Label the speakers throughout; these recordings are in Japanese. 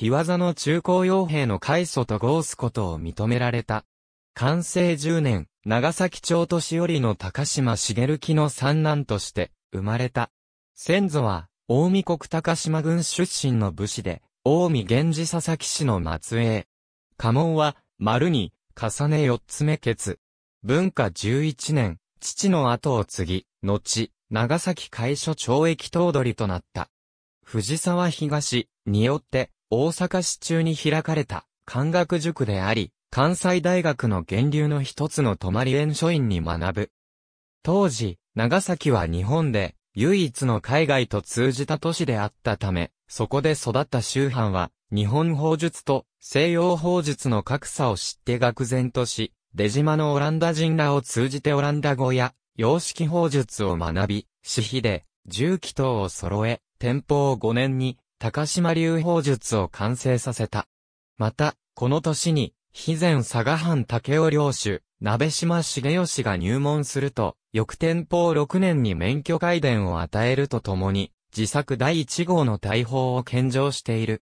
Speaker 1: 日技の中高傭兵の開祖と合すことを認められた。完成10年、長崎町年寄の高島茂木の三男として生まれた。先祖は、大見国高島郡出身の武士で、大見源氏佐々木氏の末裔。家紋は、丸に、重ね四つ目決。文化11年、父の後を継ぎ、後、長崎会所懲役頭取となった。藤沢東によって、大阪市中に開かれた漢学塾であり、関西大学の源流の一つの泊園書院に学ぶ。当時、長崎は日本で唯一の海外と通じた都市であったため、そこで育った周藩は、日本法術と西洋法術の格差を知って愕然とし、出島のオランダ人らを通じてオランダ語や様式法術を学び、私費で、重機等を揃え、天保5年に高島流砲術を完成させた。また、この年に、肥前佐賀藩竹雄領主、鍋島重吉が入門すると、翌天保6年に免許改伝を与えるとともに、自作第1号の大砲を献上している。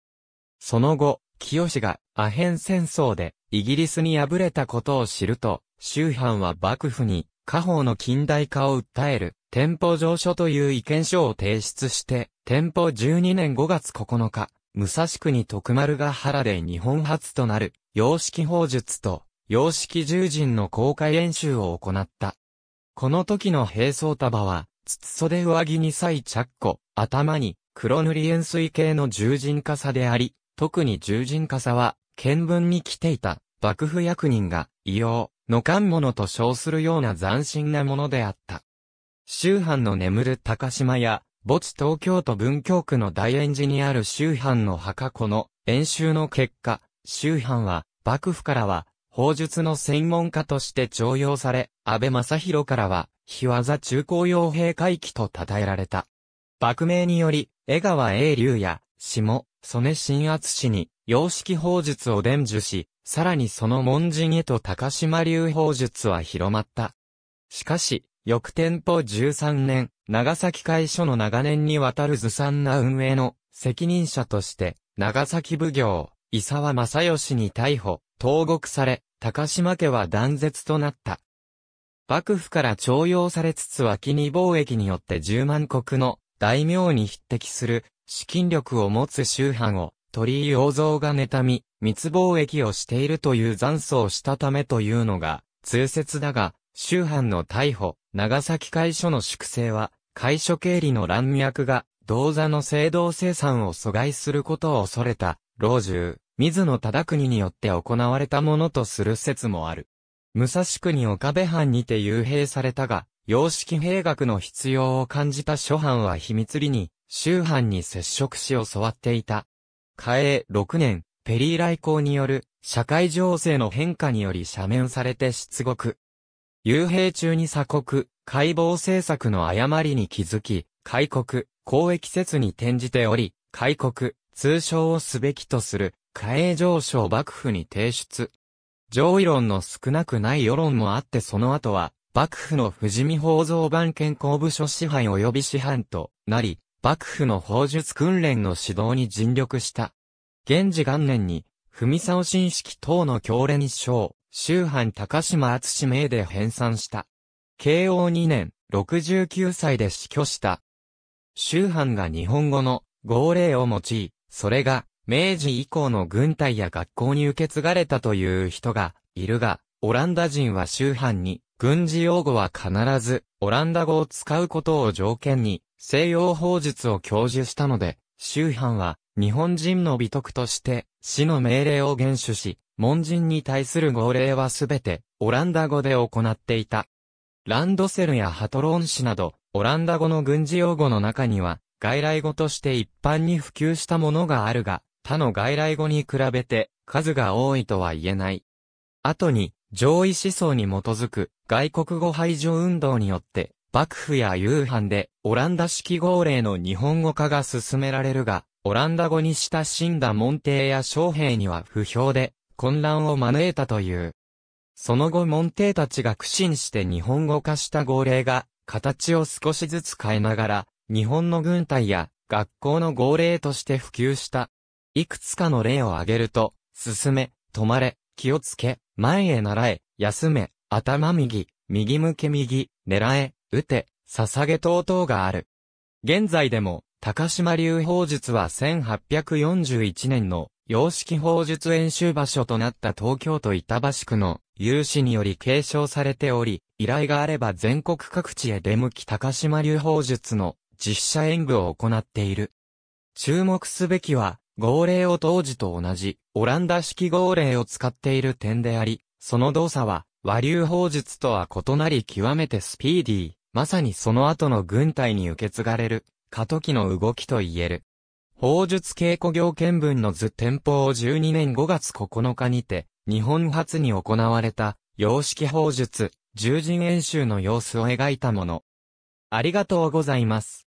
Speaker 1: その後、清がアヘン戦争でイギリスに敗れたことを知ると、周藩は幕府に家宝の近代化を訴える、天保上書という意見書を提出して、天保12年5月9日、武蔵国徳丸ヶ原で日本初となる、様式砲術と、様式獣人の公開演習を行った。この時の兵装束は、筒袖上着に際着子、頭に、黒塗り円錐形の獣人傘であり、特に獣人傘は、見聞に来ていた、幕府役人が、異様、の勘物と称するような斬新なものであった。周藩の眠る高島や、墓地東京都文京区の大円寺にある周藩の墓この演習の結果、周藩は幕府からは法術の専門家として徴用され、安倍正弘からは、日技中高傭兵回帰と称えられた。幕名により、江川英竜や、下、曽根新厚氏に、様式法術を伝授し、さらにその門人へと高島流法術は広まった。しかし、翌天保13年、長崎会所の長年にわたるずさんな運営の責任者として、長崎奉行、伊沢正義に逮捕、投獄され、高島家は断絶となった。幕府から徴用されつつ脇に貿易によって10万国の大名に匹敵する資金力を持つ宗派を鳥居王蔵が妬み、密貿易をしているという残訴をしたためというのが通説だが、宗派の逮捕、長崎会所の粛清は会所経理の乱脈が、銅座の制度生産を阻害することを恐れた、老中、水野忠国によって行われたものとする説もある。武蔵国岡部藩にて幽閉されたが、様式兵学の必要を感じた諸藩は秘密裏に、周藩に接触し教わっていた。嘉永6年、ペリー来航による、社会情勢の変化により赦免されて出国。幽閉中に鎖国、解剖政策の誤りに気づき、開国、公益説に転じており、開国、通称をすべきとする、加営上昇幕府に提出。上位論の少なくない世論もあってその後は、幕府の富士見宝蔵版健康部署支配及び師範となり、幕府の法術訓練の指導に尽力した。現時元年に、文沢新式等の教烈に章、周藩高島厚氏名で編纂した。慶応2年、69歳で死去した。周藩が日本語の号令を用い、それが明治以降の軍隊や学校に受け継がれたという人がいるが、オランダ人は周藩に軍事用語は必ずオランダ語を使うことを条件に西洋法術を教授したので、周藩は日本人の美徳として死の命令を厳守し、門人に対する号令はすべてオランダ語で行っていた。ランドセルやハトロン紙など、オランダ語の軍事用語の中には、外来語として一般に普及したものがあるが、他の外来語に比べて数が多いとは言えない。後に、上位思想に基づく外国語排除運動によって、幕府や夕飯でオランダ式号令の日本語化が進められるが、オランダ語に親しんだ門弟や将兵には不評で、混乱を招いたという。その後門弟たちが苦心して日本語化した号令が、形を少しずつ変えながら、日本の軍隊や学校の号令として普及した。いくつかの例を挙げると、進め、止まれ、気をつけ、前へ習え、休め、頭右、右向け右、狙え、撃て、捧げ等々がある。現在でも、高島流砲術は1841年の様式砲術演習場所となった東京都板橋区の有志により継承されており、依頼があれば全国各地へ出向き高島流法術の実写演舞を行っている。注目すべきは、号令を当時と同じ、オランダ式号令を使っている点であり、その動作は、和流法術とは異なり極めてスピーディー、まさにその後の軍隊に受け継がれる、過渡期の動きと言える。法術稽古行見分の図天保を12年5月9日にて、日本初に行われた、洋式砲術、獣人演習の様子を描いたもの。ありがとうございます。